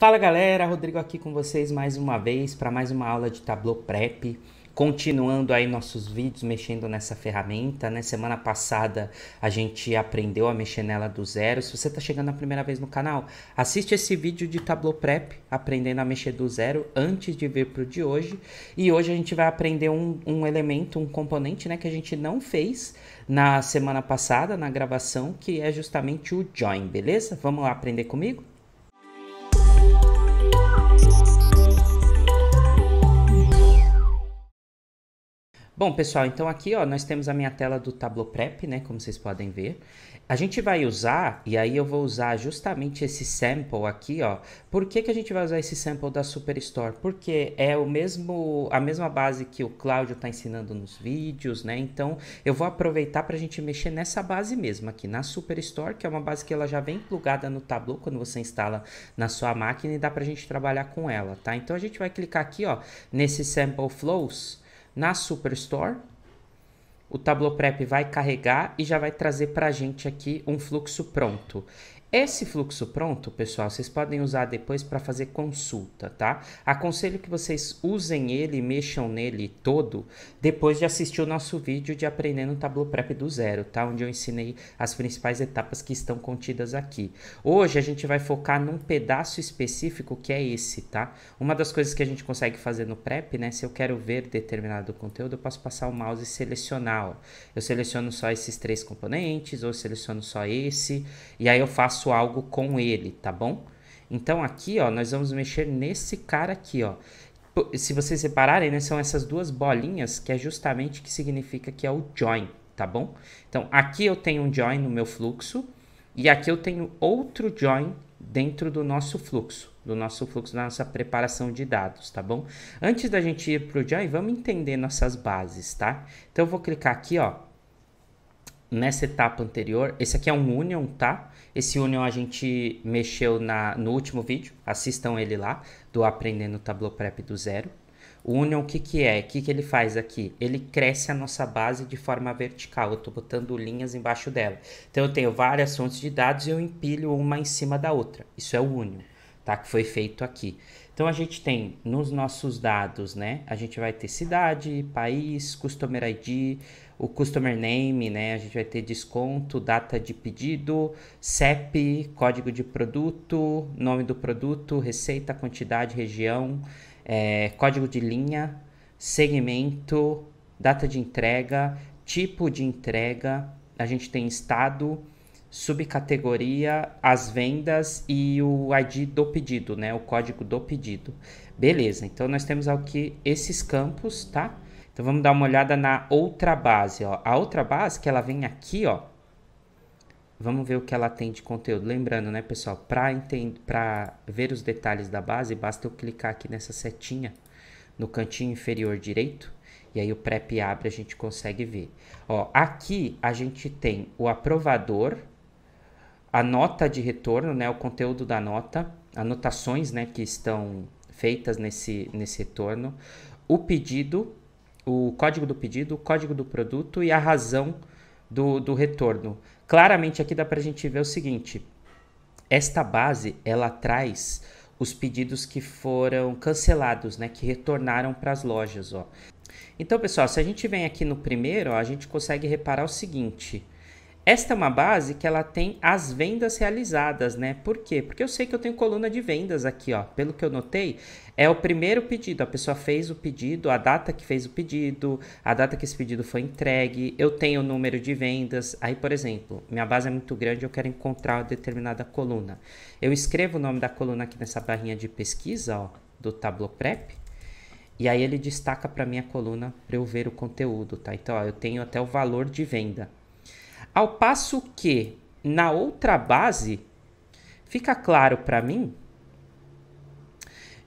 Fala galera, Rodrigo aqui com vocês mais uma vez para mais uma aula de Tableau Prep. Continuando aí nossos vídeos mexendo nessa ferramenta, né? Semana passada a gente aprendeu a mexer nela do zero. Se você está chegando a primeira vez no canal, assiste esse vídeo de Tableau Prep, aprendendo a mexer do zero antes de vir para o de hoje. E hoje a gente vai aprender um, um elemento, um componente, né? Que a gente não fez na semana passada, na gravação, que é justamente o join, beleza? Vamos lá aprender comigo? you Bom, pessoal, então aqui ó, nós temos a minha tela do Tableau Prep, né, como vocês podem ver. A gente vai usar, e aí eu vou usar justamente esse sample aqui, ó. Por que, que a gente vai usar esse sample da Superstore? Porque é o mesmo, a mesma base que o Cláudio está ensinando nos vídeos, né? Então, eu vou aproveitar para a gente mexer nessa base mesmo aqui, na Superstore, que é uma base que ela já vem plugada no Tableau quando você instala na sua máquina e dá para a gente trabalhar com ela, tá? Então, a gente vai clicar aqui, ó, nesse sample flows, na Superstore. O Tableau Prep vai carregar e já vai trazer para a gente aqui um fluxo pronto. Esse fluxo pronto, pessoal, vocês podem usar depois para fazer consulta, tá? Aconselho que vocês usem ele, mexam nele todo depois de assistir o nosso vídeo de aprendendo o Tableau Prep do zero, tá? Onde eu ensinei as principais etapas que estão contidas aqui. Hoje a gente vai focar num pedaço específico que é esse, tá? Uma das coisas que a gente consegue fazer no Prep, né? Se eu quero ver determinado conteúdo, eu posso passar o mouse e selecionar, ó. Eu seleciono só esses três componentes ou seleciono só esse e aí eu faço faço algo com ele, tá bom? Então aqui, ó, nós vamos mexer nesse cara aqui, ó. Se vocês repararem, né, são essas duas bolinhas que é justamente que significa que é o join, tá bom? Então aqui eu tenho um join no meu fluxo e aqui eu tenho outro join dentro do nosso fluxo, do nosso fluxo da nossa preparação de dados, tá bom? Antes da gente ir para o join, vamos entender nossas bases, tá? Então eu vou clicar aqui, ó, nessa etapa anterior. Esse aqui é um Union, tá? Esse Union a gente mexeu na, no último vídeo, assistam ele lá, do Aprendendo Tableau Prep do Zero. O Union, o que, que é? O que, que ele faz aqui? Ele cresce a nossa base de forma vertical. Eu estou botando linhas embaixo dela. Então, eu tenho várias fontes de dados e eu empilho uma em cima da outra. Isso é o Union, tá? que foi feito aqui. Então a gente tem nos nossos dados, né? A gente vai ter cidade, país, customer ID, o customer name, né? A gente vai ter desconto, data de pedido, CEP, código de produto, nome do produto, receita, quantidade, região, é, código de linha, segmento, data de entrega, tipo de entrega. A gente tem estado, subcategoria, as vendas e o ID do pedido, né? O código do pedido. Beleza, então nós temos aqui esses campos, tá? Então vamos dar uma olhada na outra base, ó. A outra base que ela vem aqui, ó. Vamos ver o que ela tem de conteúdo. Lembrando, né, pessoal, para ver os detalhes da base, basta eu clicar aqui nessa setinha no cantinho inferior direito e aí o PrEP abre, a gente consegue ver. Ó, aqui a gente tem o aprovador, a nota de retorno, né, o conteúdo da nota, anotações né, que estão feitas nesse, nesse retorno, o pedido, o código do pedido, o código do produto e a razão do, do retorno. Claramente aqui dá para a gente ver o seguinte, esta base ela traz os pedidos que foram cancelados, né, que retornaram para as lojas. Ó. Então, pessoal, se a gente vem aqui no primeiro, ó, a gente consegue reparar o seguinte, esta é uma base que ela tem as vendas realizadas, né? Por quê? Porque eu sei que eu tenho coluna de vendas aqui, ó. Pelo que eu notei, é o primeiro pedido. A pessoa fez o pedido, a data que fez o pedido, a data que esse pedido foi entregue. Eu tenho o número de vendas. Aí, por exemplo, minha base é muito grande, eu quero encontrar determinada coluna. Eu escrevo o nome da coluna aqui nessa barrinha de pesquisa, ó, do Tableau Prep. E aí ele destaca para minha coluna para eu ver o conteúdo, tá? Então, ó, eu tenho até o valor de venda. Ao passo que, na outra base, fica claro para mim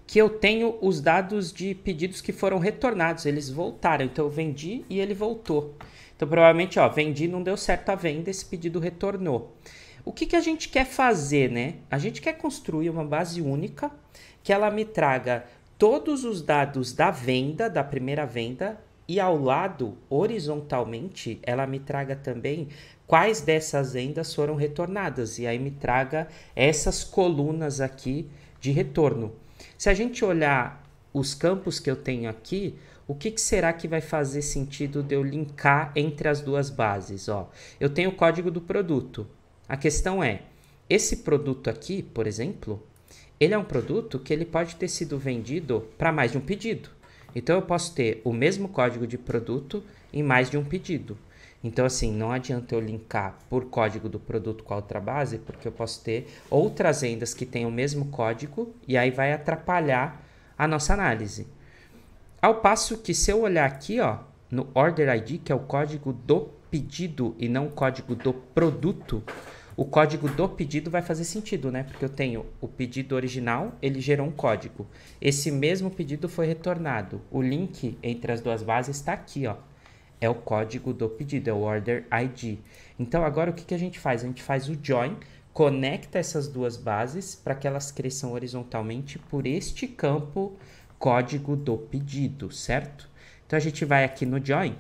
que eu tenho os dados de pedidos que foram retornados, eles voltaram. Então eu vendi e ele voltou. Então provavelmente, ó, vendi, não deu certo a venda, esse pedido retornou. O que, que a gente quer fazer, né? A gente quer construir uma base única que ela me traga todos os dados da venda, da primeira venda, e ao lado, horizontalmente, ela me traga também quais dessas vendas foram retornadas e aí me traga essas colunas aqui de retorno. Se a gente olhar os campos que eu tenho aqui, o que, que, será que vai fazer sentido de eu linkar entre as duas bases? Ó, eu tenho o código do produto. A questão é, esse produto aqui, por exemplo, ele é um produto que ele pode ter sido vendido para mais de um pedido. Então eu posso ter o mesmo código de produto em mais de um pedido. Então, assim, não adianta eu linkar por código do produto com a outra base, porque eu posso ter outras vendas que têm o mesmo código e aí vai atrapalhar a nossa análise. Ao passo que se eu olhar aqui, ó, no Order ID, que é o código do pedido e não o código do produto, o código do pedido vai fazer sentido, né? Porque eu tenho o pedido original, ele gerou um código. Esse mesmo pedido foi retornado. O link entre as duas bases está aqui, ó. É o código do pedido, é o order ID. Então agora o que, que a gente faz? A gente faz o join, conecta essas duas bases para que elas cresçam horizontalmente por este campo código do pedido, certo? Então a gente vai aqui no join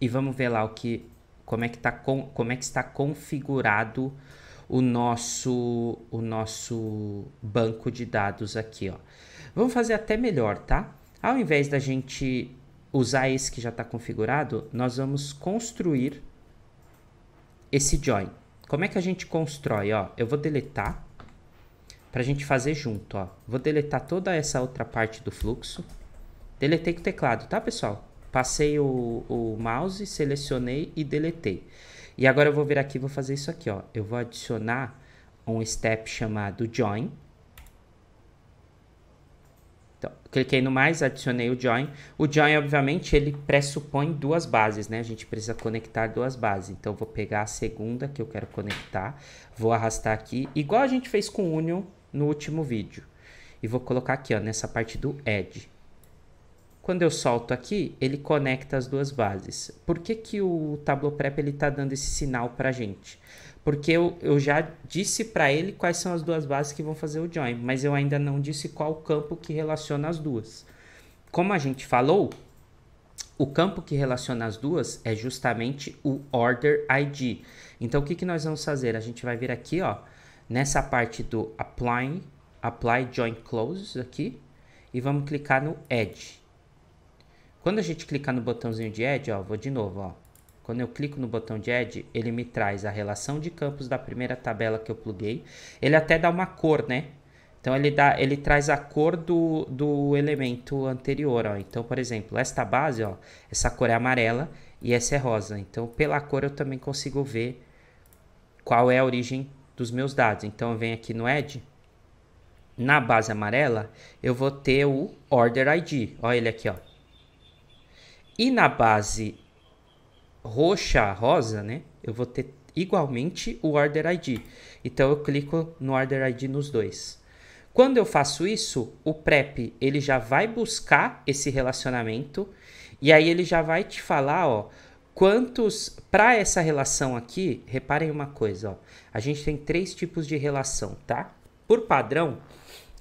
e vamos ver lá o que como é que, tá com, como é que está configurado o nosso, o nosso banco de dados aqui. Ó. Vamos fazer até melhor, tá? Ao invés da gente usar esse que já está configurado, nós vamos construir esse join. Como é que a gente constrói? Ó, eu vou deletar para a gente fazer junto. Ó. Vou deletar toda essa outra parte do fluxo. Deletei com o teclado, tá, pessoal? passei o, o mouse, selecionei e deletei. E agora eu vou vir aqui, vou fazer isso aqui, ó. Eu vou adicionar um step chamado join. Então, cliquei no mais, adicionei o join. O join, obviamente, ele pressupõe duas bases, né? A gente precisa conectar duas bases. Então, vou pegar a segunda que eu quero conectar, vou arrastar aqui, igual a gente fez com o Union no último vídeo. E vou colocar aqui, ó, nessa parte do add. Quando eu solto aqui, ele conecta as duas bases. Por que, que o Tableau Prep está dando esse sinal para a gente? Porque eu, eu já disse para ele quais são as duas bases que vão fazer o join, mas eu ainda não disse qual campo que relaciona as duas. Como a gente falou, o campo que relaciona as duas é justamente o Order ID. Então, o que, que nós vamos fazer? A gente vai vir aqui, ó, nessa parte do Apply, Apply Join close aqui, e vamos clicar no Edge. Quando a gente clicar no botãozinho de Add, ó, vou de novo, ó. Quando eu clico no botão de Add, ele me traz a relação de campos da primeira tabela que eu pluguei. Ele até dá uma cor, né? Então ele, dá, ele traz a cor do, do elemento anterior, ó. Então, por exemplo, esta base, ó, essa cor é amarela e essa é rosa. Então, pela cor eu também consigo ver qual é a origem dos meus dados. Então, eu venho aqui no Add, na base amarela, eu vou ter o Order ID. Olha ele aqui, ó. E na base roxa, rosa, né? Eu vou ter igualmente o order ID. Então eu clico no order ID nos dois. Quando eu faço isso, o prep ele já vai buscar esse relacionamento e aí ele já vai te falar, ó, quantos para essa relação aqui. Reparem uma coisa, ó, a gente tem três tipos de relação, tá? Por padrão,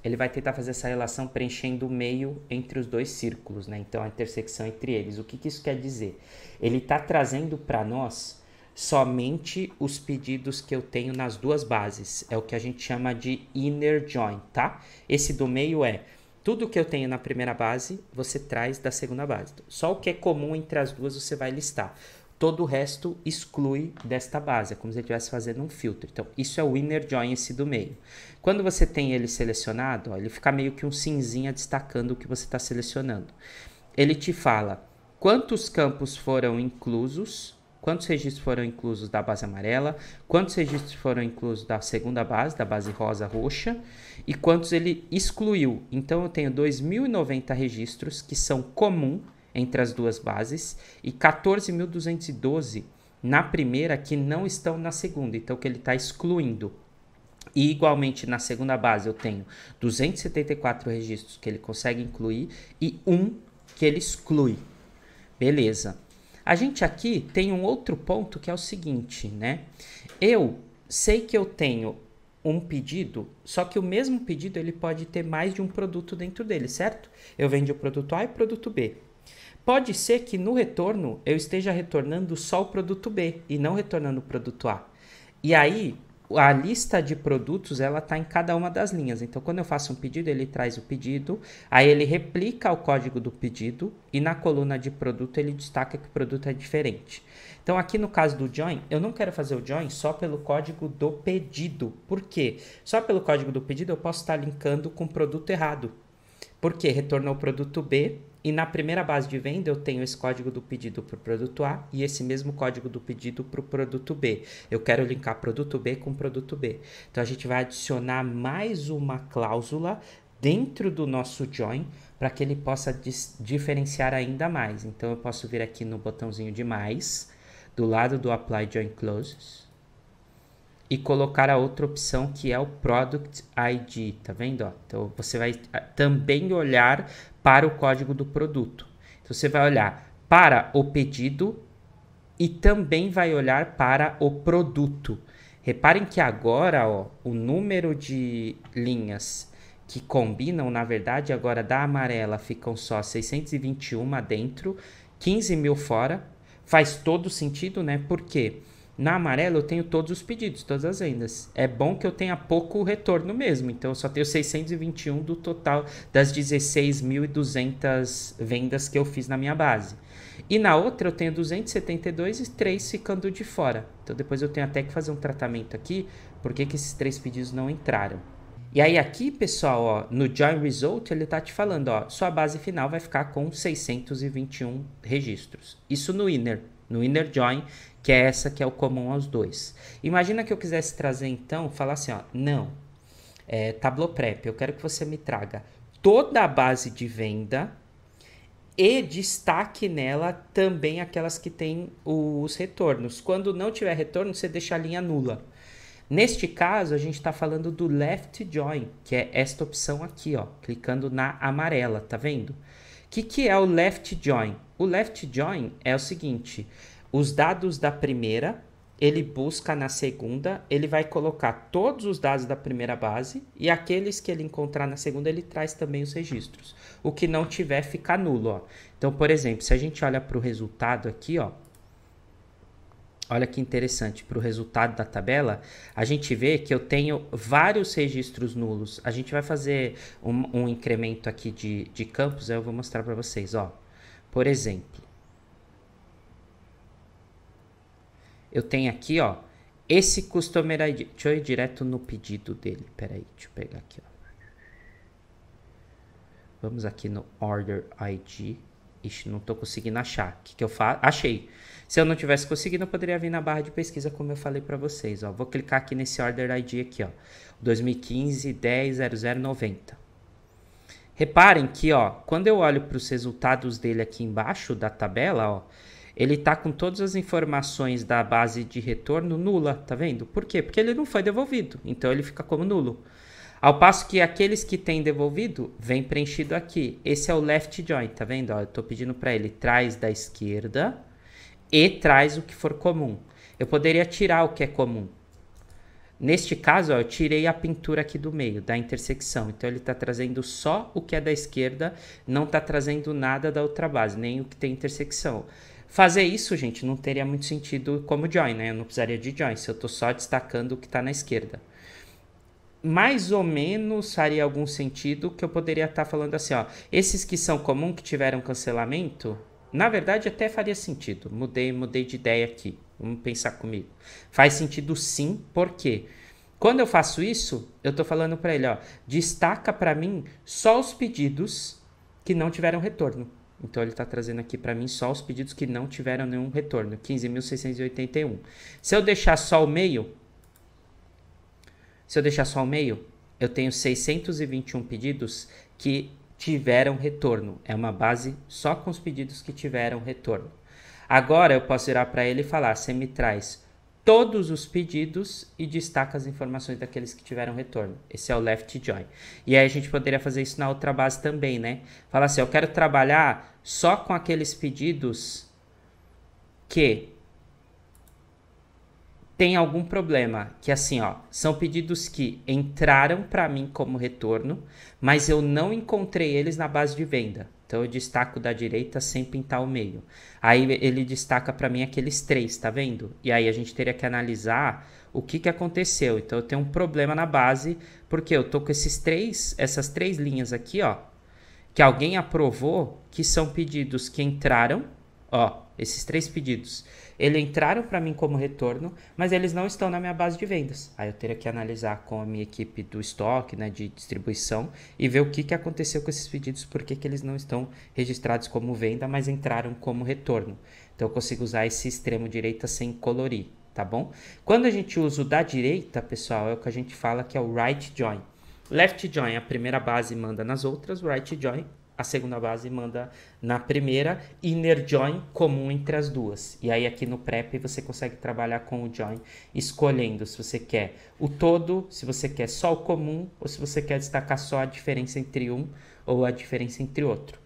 ele vai tentar fazer essa relação preenchendo o meio entre os dois círculos, né? Então a intersecção entre eles. O que, que isso quer dizer? Ele está trazendo para nós somente os pedidos que eu tenho nas duas bases. É o que a gente chama de inner join, tá? Esse do meio é tudo que eu tenho na primeira base, você traz da segunda base. Só o que é comum entre as duas você vai listar. Todo o resto exclui desta base, é como se ele estivesse fazendo um filtro. Então, isso é o inner join, esse do meio. Quando você tem ele selecionado, ó, ele fica meio que um cinzinha destacando o que você está selecionando. Ele te fala quantos campos foram inclusos, quantos registros foram inclusos da base amarela, quantos registros foram inclusos da segunda base, da base rosa roxa, e quantos ele excluiu. Então eu tenho 2090 registros que são comum entre as duas bases e 14.212 na primeira que não estão na segunda, então que ele está excluindo. E igualmente na segunda base eu tenho 274 registros que ele consegue incluir e um que ele exclui. Beleza. A gente aqui tem um outro ponto que é o seguinte, né? Eu sei que eu tenho um pedido, só que o mesmo pedido ele pode ter mais de um produto dentro dele, certo? Eu vendo o produto A e o produto B. Pode ser que no retorno eu esteja retornando só o produto B e não retornando o produto A. E aí a lista de produtos ela está em cada uma das linhas. Então, quando eu faço um pedido, ele traz o pedido, aí ele replica o código do pedido e na coluna de produto ele destaca que o produto é diferente. Então, aqui no caso do join, eu não quero fazer o join só pelo código do pedido. Por quê? Só pelo código do pedido eu posso estar linkando com o produto errado. Porque retornou o produto B, e na primeira base de venda, eu tenho esse código do pedido para o produto A e esse mesmo código do pedido para o produto B. Eu quero linkar produto B com produto B. Então, a gente vai adicionar mais uma cláusula dentro do nosso join para que ele possa diferenciar ainda mais. Então, eu posso vir aqui no botãozinho de mais, do lado do Apply Join Closes, e colocar a outra opção que é o Product ID, tá vendo? Ó? Então você vai ah, também olhar para o código do produto. Então você vai olhar para o pedido e também vai olhar para o produto. Reparem que agora ó, o número de linhas que combinam, na verdade, agora da amarela ficam só 621 dentro, 15 mil fora. Faz todo sentido, né? Por quê? Porque na amarela eu tenho todos os pedidos, todas as vendas. É bom que eu tenha pouco retorno mesmo, então eu só tenho 621 do total das 16.200 vendas que eu fiz na minha base. E na outra eu tenho 272 e 3 ficando de fora. Então depois eu tenho até que fazer um tratamento aqui, porque que esses três pedidos não entraram. E aí aqui, pessoal, ó, no Join Result, ele tá te falando, ó, sua base final vai ficar com 621 registros. Isso no Inner no inner join, que é essa que é o comum aos dois. Imagina que eu quisesse trazer então, falar assim, ó, não, é, Tableau Prep, eu quero que você me traga toda a base de venda e destaque nela também aquelas que têm os retornos. Quando não tiver retorno, você deixa a linha nula. Neste caso, a gente está falando do left join, que é esta opção aqui, ó, clicando na amarela, tá vendo? que, que é o left join? O left join é o seguinte: os dados da primeira ele busca na segunda, ele vai colocar todos os dados da primeira base e aqueles que ele encontrar na segunda, ele traz também os registros. O que não tiver fica nulo. Ó. Então, por exemplo, se a gente olha para o resultado aqui, ó, olha que interessante, para o resultado da tabela, a gente vê que eu tenho vários registros nulos. A gente vai fazer um, um incremento aqui de, de campos, aí eu vou mostrar para vocês. Ó. Por exemplo, eu tenho aqui ó, esse Customer ID. Deixa eu ir direto no pedido dele. Peraí, deixa eu pegar aqui. Ó. Vamos aqui no Order ID. Ixi, não estou conseguindo achar. O que, que eu faço? Achei. Se eu não tivesse conseguido, eu poderia vir na barra de pesquisa, como eu falei para vocês. Ó. Vou clicar aqui nesse Order ID aqui, ó. 2015 10 0090. Reparem que, ó, quando eu olho para os resultados dele aqui embaixo da tabela, ó, ele tá com todas as informações da base de retorno nula, tá vendo? Por quê? Porque ele não foi devolvido, então ele fica como nulo. Ao passo que aqueles que têm devolvido, vem preenchido aqui. Esse é o left join, tá vendo? Ó, eu tô pedindo para ele, traz da esquerda, e traz o que for comum. Eu poderia tirar o que é comum. Neste caso, ó, eu tirei a pintura aqui do meio, da intersecção. Então, ele está trazendo só o que é da esquerda, não está trazendo nada da outra base, nem o que tem intersecção. Fazer isso, gente, não teria muito sentido como join, né? Eu não precisaria de join, se eu estou só destacando o que está na esquerda. Mais ou menos faria algum sentido que eu poderia estar tá falando assim, ó. Esses que são comum, que tiveram cancelamento, na verdade, até faria sentido. Mudei, mudei de ideia aqui. Vamos pensar comigo. Faz sentido sim, porque Quando eu faço isso, eu estou falando para ele, ó, destaca para mim só os pedidos que não tiveram retorno. Então ele está trazendo aqui para mim só os pedidos que não tiveram nenhum retorno, 15.681. Se eu deixar só o meio, se eu deixar só o meio, eu tenho 621 pedidos que tiveram retorno. É uma base só com os pedidos que tiveram retorno. Agora eu posso virar para ele e falar: você me traz todos os pedidos e destaca as informações daqueles que tiveram retorno. Esse é o left join. E aí a gente poderia fazer isso na outra base também, né? Falar assim: eu quero trabalhar só com aqueles pedidos que tem algum problema, que assim, ó, são pedidos que entraram para mim como retorno, mas eu não encontrei eles na base de venda. Então eu destaco da direita sem pintar o meio. Aí ele destaca para mim aqueles três, tá vendo? E aí a gente teria que analisar o que, que aconteceu. Então eu tenho um problema na base, porque eu tô com esses três, essas três linhas aqui, ó, que alguém aprovou que são pedidos que entraram, ó, esses três pedidos eles entraram para mim como retorno, mas eles não estão na minha base de vendas. Aí eu teria que analisar com a minha equipe do estoque, né, de distribuição, e ver o que, que aconteceu com esses pedidos, por que, que eles não estão registrados como venda, mas entraram como retorno. Então eu consigo usar esse extremo direita sem colorir, tá bom? Quando a gente usa o da direita, pessoal, é o que a gente fala que é o right join. Left join, a primeira base manda nas outras, right join a segunda base manda na primeira, inner join comum entre as duas. E aí aqui no prep você consegue trabalhar com o join escolhendo se você quer o todo, se você quer só o comum ou se você quer destacar só a diferença entre um ou a diferença entre outro.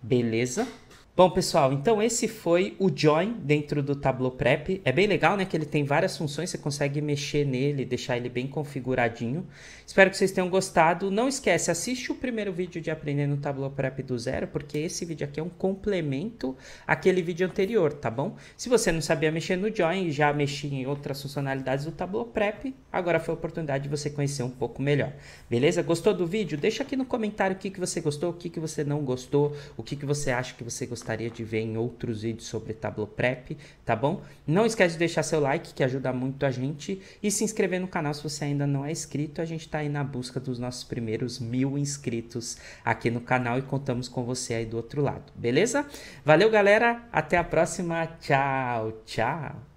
Beleza? Bom, pessoal, então esse foi o join dentro do Tableau Prep. É bem legal, né, que ele tem várias funções, você consegue mexer nele, deixar ele bem configuradinho. Espero que vocês tenham gostado. Não esquece, assiste o primeiro vídeo de aprender no Tableau Prep do zero, porque esse vídeo aqui é um complemento àquele vídeo anterior, tá bom? Se você não sabia mexer no join e já mexia em outras funcionalidades do Tableau Prep, agora foi a oportunidade de você conhecer um pouco melhor. Beleza? Gostou do vídeo? Deixa aqui no comentário o que, que você gostou, o que, que você não gostou, o que, que você acha que você gostou gostaria de ver em outros vídeos sobre Tableau Prep, tá bom? Não esquece de deixar seu like, que ajuda muito a gente, e se inscrever no canal se você ainda não é inscrito. A gente está aí na busca dos nossos primeiros mil inscritos aqui no canal e contamos com você aí do outro lado, beleza? Valeu, galera! Até a próxima! Tchau, tchau!